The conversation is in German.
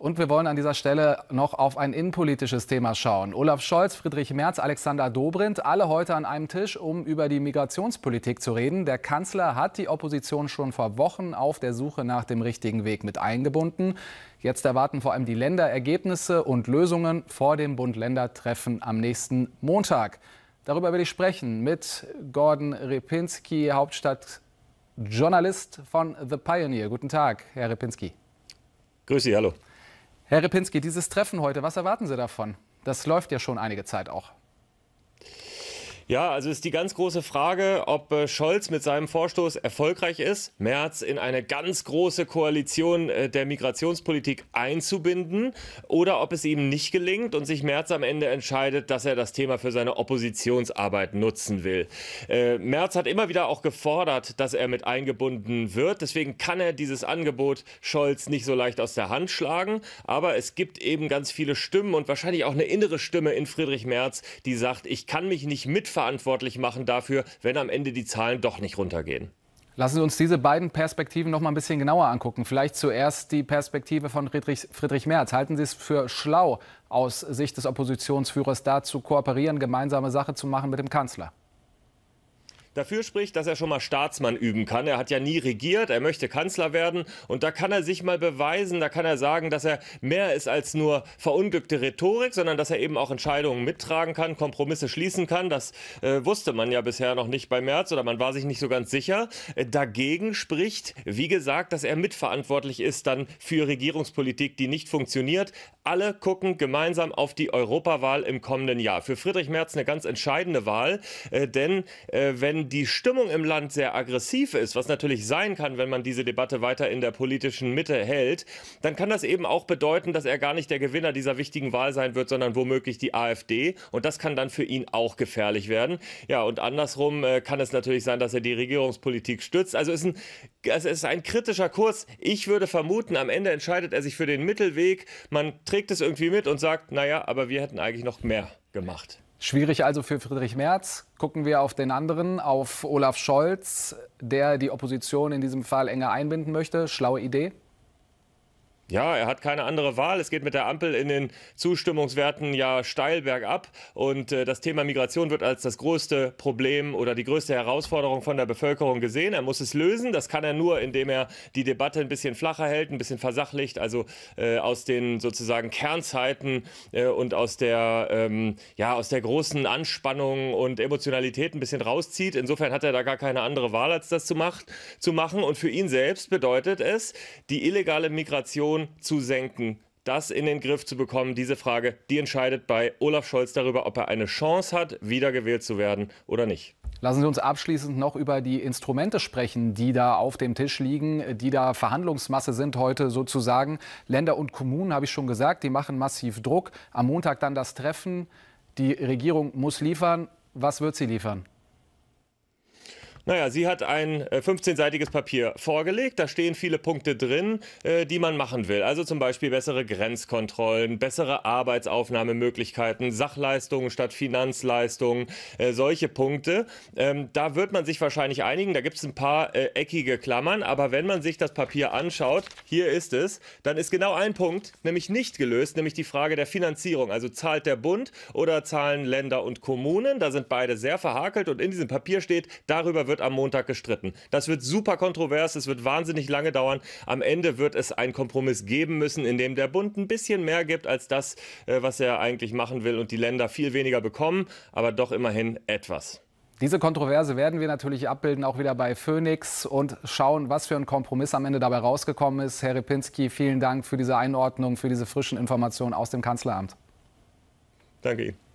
Und wir wollen an dieser Stelle noch auf ein innenpolitisches Thema schauen. Olaf Scholz, Friedrich Merz, Alexander Dobrindt, alle heute an einem Tisch, um über die Migrationspolitik zu reden. Der Kanzler hat die Opposition schon vor Wochen auf der Suche nach dem richtigen Weg mit eingebunden. Jetzt erwarten vor allem die Länder Ergebnisse und Lösungen vor dem Bund-Länder-Treffen am nächsten Montag. Darüber will ich sprechen mit Gordon Repinski, Hauptstadtjournalist von The Pioneer. Guten Tag, Herr Repinski. Grüß Sie, hallo. Herr Repinski, dieses Treffen heute, was erwarten Sie davon? Das läuft ja schon einige Zeit auch. Ja, also ist die ganz große Frage, ob äh, Scholz mit seinem Vorstoß erfolgreich ist, Merz in eine ganz große Koalition äh, der Migrationspolitik einzubinden oder ob es ihm nicht gelingt und sich Merz am Ende entscheidet, dass er das Thema für seine Oppositionsarbeit nutzen will. Äh, Merz hat immer wieder auch gefordert, dass er mit eingebunden wird. Deswegen kann er dieses Angebot Scholz nicht so leicht aus der Hand schlagen. Aber es gibt eben ganz viele Stimmen und wahrscheinlich auch eine innere Stimme in Friedrich Merz, die sagt, ich kann mich nicht mitverfolgen mitverantwortlich machen dafür, wenn am Ende die Zahlen doch nicht runtergehen? Lassen Sie uns diese beiden Perspektiven noch mal ein bisschen genauer angucken. Vielleicht zuerst die Perspektive von Friedrich, Friedrich Merz. Halten Sie es für schlau, aus Sicht des Oppositionsführers da zu kooperieren, gemeinsame Sache zu machen mit dem Kanzler? Dafür spricht, dass er schon mal Staatsmann üben kann. Er hat ja nie regiert, er möchte Kanzler werden und da kann er sich mal beweisen, da kann er sagen, dass er mehr ist als nur verunglückte Rhetorik, sondern dass er eben auch Entscheidungen mittragen kann, Kompromisse schließen kann. Das äh, wusste man ja bisher noch nicht bei Merz oder man war sich nicht so ganz sicher. Äh, dagegen spricht, wie gesagt, dass er mitverantwortlich ist dann für Regierungspolitik, die nicht funktioniert. Alle gucken gemeinsam auf die Europawahl im kommenden Jahr. Für Friedrich Merz eine ganz entscheidende Wahl, äh, denn äh, wenn die Stimmung im Land sehr aggressiv ist, was natürlich sein kann, wenn man diese Debatte weiter in der politischen Mitte hält, dann kann das eben auch bedeuten, dass er gar nicht der Gewinner dieser wichtigen Wahl sein wird, sondern womöglich die AfD. Und das kann dann für ihn auch gefährlich werden. Ja, und andersrum äh, kann es natürlich sein, dass er die Regierungspolitik stützt. Also ist ein, es ist ein kritischer Kurs. Ich würde vermuten, am Ende entscheidet er sich für den Mittelweg. Man trägt es irgendwie mit und sagt, naja, aber wir hätten eigentlich noch mehr gemacht. Schwierig also für Friedrich Merz. Gucken wir auf den anderen, auf Olaf Scholz, der die Opposition in diesem Fall enger einbinden möchte. Schlaue Idee? Ja, er hat keine andere Wahl. Es geht mit der Ampel in den Zustimmungswerten ja steil bergab. Und äh, das Thema Migration wird als das größte Problem oder die größte Herausforderung von der Bevölkerung gesehen. Er muss es lösen. Das kann er nur, indem er die Debatte ein bisschen flacher hält, ein bisschen versachlicht. Also äh, aus den sozusagen Kernzeiten äh, und aus der, ähm, ja, aus der großen Anspannung und Emotionalität ein bisschen rauszieht. Insofern hat er da gar keine andere Wahl, als das zu, macht, zu machen. Und für ihn selbst bedeutet es, die illegale Migration Inflation zu senken, das in den Griff zu bekommen, diese Frage, die entscheidet bei Olaf Scholz darüber, ob er eine Chance hat, wiedergewählt zu werden oder nicht. Lassen Sie uns abschließend noch über die Instrumente sprechen, die da auf dem Tisch liegen, die da Verhandlungsmasse sind heute sozusagen. Länder und Kommunen, habe ich schon gesagt, die machen massiv Druck. Am Montag dann das Treffen. Die Regierung muss liefern. Was wird sie liefern? Naja, sie hat ein 15-seitiges äh, Papier vorgelegt. Da stehen viele Punkte drin, äh, die man machen will. Also zum Beispiel bessere Grenzkontrollen, bessere Arbeitsaufnahmemöglichkeiten, Sachleistungen statt Finanzleistungen, äh, solche Punkte. Ähm, da wird man sich wahrscheinlich einigen. Da gibt es ein paar eckige Klammern. Aber wenn man sich das Papier anschaut, hier ist es, dann ist genau ein Punkt nämlich nicht gelöst, nämlich die Frage der Finanzierung. Also zahlt der Bund oder zahlen Länder und Kommunen? Da sind beide sehr verhakelt und in diesem Papier steht, darüber wird wird am Montag gestritten. Das wird super kontrovers, es wird wahnsinnig lange dauern. Am Ende wird es einen Kompromiss geben müssen, in dem der Bund ein bisschen mehr gibt als das, äh, was er eigentlich machen will und die Länder viel weniger bekommen, aber doch immerhin etwas. Diese Kontroverse werden wir natürlich abbilden, auch wieder bei Phoenix und schauen, was für ein Kompromiss am Ende dabei rausgekommen ist. Herr Ripinski, vielen Dank für diese Einordnung, für diese frischen Informationen aus dem Kanzleramt. Danke Ihnen.